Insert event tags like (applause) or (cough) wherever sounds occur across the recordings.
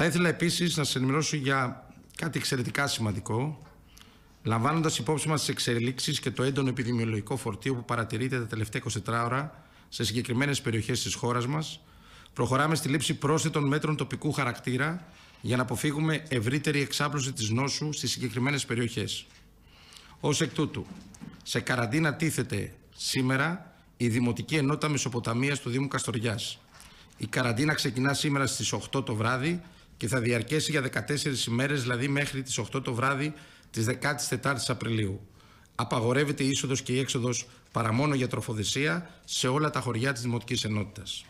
Θα ήθελα επίσης να σας ενημερώσω για κάτι εξαιρετικά σημαντικό, λαμβάνοντας υπόψη μας τις εξελίξεις και το έντονο επιδημιολογικό φορτίο που παρατηρείται τα τελευταία 24 ώρα σε συγκεκριμένες περιοχές της χώρας μας, προχωράμε στη λήψη πρόσθετων μέτρων τοπικού χαρακτήρα για να αποφύγουμε ευρύτερη εξάπλωση της νόσου στις συγκεκριμένες περιοχές. Ως εκ τούτου, σε καραντίνα τίθεται σήμερα η Δημοτική Ενότητα Μεσοποταμίας του Δήμου Καστοριάς. Η καραντίνα ξεκινά σήμερα στις 8 το βράδυ και θα διαρκέσει για 14 ημέρες, δηλαδή μέχρι τις 8 το βράδυ της 14ης Απριλίου. Απαγορεύεται η είσοδος και η έξοδος παρά μόνο για τροφοδεσία σε όλα τα χωριά της Δημοτικής Ενότητας.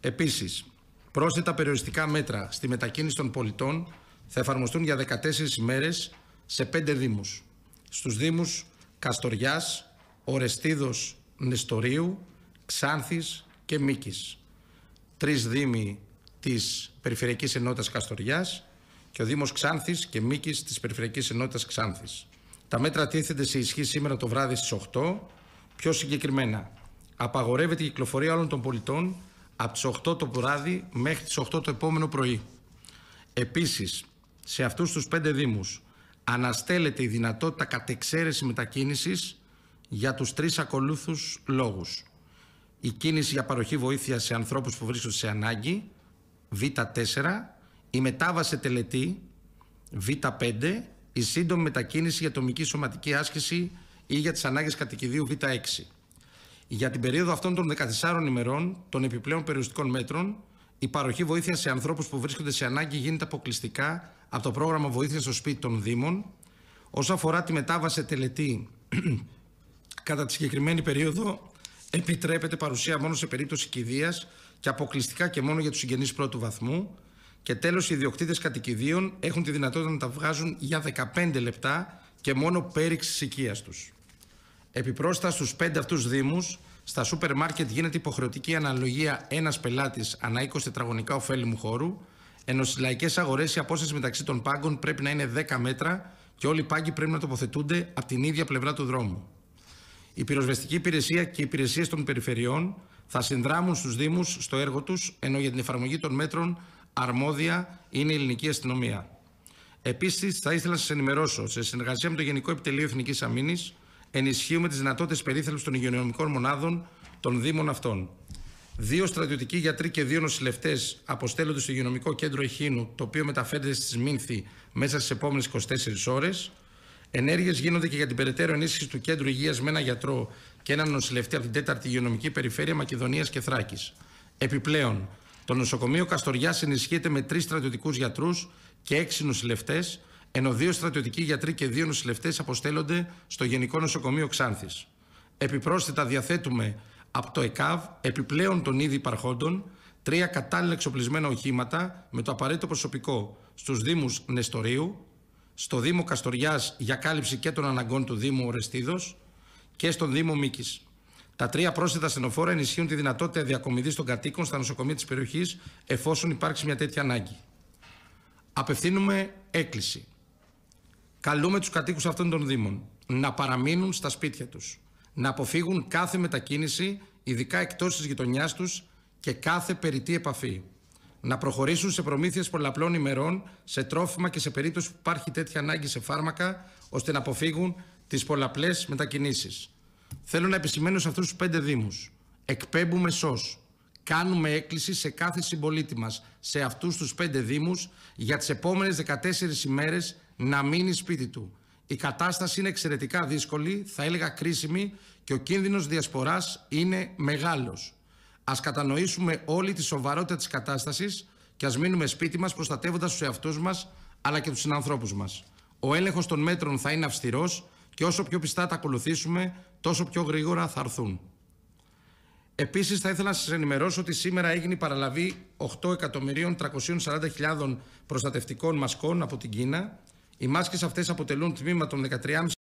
Επίσης, πρόσθετα περιοριστικά μέτρα στη μετακίνηση των πολιτών θα εφαρμοστούν για 14 ημέρες σε 5 δήμους. Στους δήμους Καστοριάς, Ορεστίδος, Νεστορίου, Ξάνθης και Μίκης. Τρεις δήμοι της Περιφερειακής Ενότητας Καστοριάς και ο Δήμος Ξάνθης και Μίκης της Περιφερειακής Ενότητας Ξάνθης. Τα μέτρα τίθενται σε ισχύ σήμερα το βράδυ στις 8, πιο συγκεκριμένα. Απαγορεύεται η κυκλοφορία όλων των πολιτών από τις 8 το βράδυ μέχρι τις 8 το επόμενο πρωί. Επίσης, σε αυτούς τους πέντε Δήμους αναστέλλεται η δυνατότητα κατεξαίρεση μετακίνησης για τους τρεις ακολούθους λόγους. Η κίνηση για παροχή βοήθεια σε ανθρώπους που βρίσκονται σε ανάγκη, Β4, η μετάβαση τελετή Β5, η σύντομη μετακίνηση για τομική σωματική άσκηση ή για τις ανάγκες κατοικιδίου Β6. Για την περίοδο αυτών των 14 ημερών των επιπλέον περιοριστικών μέτρων, η παροχή βοήθειας σε ανθρώπους που βρίσκονται σε ανάγκη γίνεται αποκλειστικά από το πρόγραμμα βοήθειας στο σπίτι των Δήμων. Όσον αφορά τη μετάβαση τελετή, (clears throat) κατά τη συγκεκριμένη περίοδο επιτρέπεται παρουσία μόνο σε περίπτωση κηδείας και αποκλειστικά και μόνο για τους συγγενείς πρώτου βαθμού. Και τέλος, οι ιδιοκτήτες κατοικιδίων έχουν τη δυνατότητα να τα βγάζουν για 15 λεπτά και μόνο πέριξης τη οικίας τους. Επιπρόσθετα στους 5 αυτούς Δήμους, στα σούπερ μάρκετ γίνεται υποχρεωτική αναλογία ένας πελάτης ανά 20 τετραγωνικά ωφέλιμου χώρου, ενώ στις λαϊκές αγορές η απόσταση μεταξύ των πάγκων πρέπει να είναι 10 μέτρα και όλοι οι πάγκοι πρέπει να τοποθετούνται από την ίδια πλευρά του δρόμου. Η πυροσβεστική υπηρεσία και οι υπηρεσίες των περιφερειών θα συνδράμουν στους Δήμους στο έργο τους, ενώ για την εφαρμογή των μέτρων αρμόδια είναι η ελληνική αστυνομία. Επίσης, θα ήθελα να σας ενημερώσω, σε συνεργασία με το Γενικό Επιτελείο Εθνικής Αμήνης, ενισχύουμε τις δυνατότητες περίθαλψης των υγειονομικών μονάδων των Δήμων αυτών. Δύο στρατιωτικοί γιατροί και δύο νοσηλευτές αποστέλλονται στο Υγειονομικό Κέντρο Εχίνου, το οποίο μεταφέρεται στη Σμύνθη μέσα στις επόμενες 24 ώρες. Ενέργειες γίνονται και για την περαιτέρω ενίσχυση του κέντρου υγείας με ένα γιατρό και έναν νοσηλευτή από την 4η Υγειονομική Περιφέρεια Μακεδονίας και Θράκης. Επιπλέον, το νοσοκομείο Καστοριάς ενισχύεται με τρεις στρατιωτικούς γιατρούς και έξι νοσηλευτές, ενώ δύο στρατιωτικοί γιατροί και δύο νοσηλευτές αποστέλλονται στο Γενικό Νοσοκομείο Ξάνθης. Επιπρόσθετα, διαθέτουμε από το ΕΚΑΒ επιπλέον των ήδη υπαρχόντων τρία κατάλληλα εξοπλισμένα οχήματα με το απαραίτητο προσωπικό στους Δήμους Νεστορίου, στο Δήμο Καστοριάς για κάλυψη και των αναγκών του Δήμου Ορεστίδος και στον Δήμο Μίκη. Τα τρία πρόσθετα στενοφόρα ενισχύουν τη δυνατότητα διακομιδής των κατοίκων στα νοσοκομεία της περιοχής, εφόσον υπάρξει μια τέτοια ανάγκη. Απευθύνουμε έκκληση. Καλούμε τους κατοίκους αυτών των Δήμων να παραμείνουν στα σπίτια τους, να αποφύγουν κάθε μετακίνηση, ειδικά εκτός της γειτονιάς τους και κάθε περιττή επαφή να προχωρήσουν σε προμήθειες πολλαπλών ημερών σε τρόφιμα και σε περίπτωση που υπάρχει τέτοια ανάγκη σε φάρμακα, ώστε να αποφύγουν τις πολλαπλές μετακινήσεις. Θέλω να επισημαίνω σε αυτούς τους πέντε Δήμους. Εκπέμπουμε σως. Κάνουμε έκκληση σε κάθε συμπολίτη μας, σε αυτούς τους πέντε Δήμους, για τις επόμενες 14 ημέρες να μείνει σπίτι του. Η κατάσταση είναι εξαιρετικά δύσκολη, θα έλεγα κρίσιμη και ο κίνδυνος διασποράς είναι μεγάλος. Ας κατανοήσουμε όλη τη σοβαρότητα της κατάστασης και ας μείνουμε σπίτι μας προστατεύοντας τους εαυτούς μας αλλά και τους συνανθρώπους μας. Ο έλεγχος των μέτρων θα είναι αυστηρός και όσο πιο πιστά τα ακολουθήσουμε, τόσο πιο γρήγορα θα έρθουν. Επίσης, θα ήθελα να σας ενημερώσω ότι σήμερα έγινε η παραλαβή 8.340.000 προστατευτικών μασκών από την Κίνα. Οι μάσκες αυτές αποτελούν τμήμα των 13,5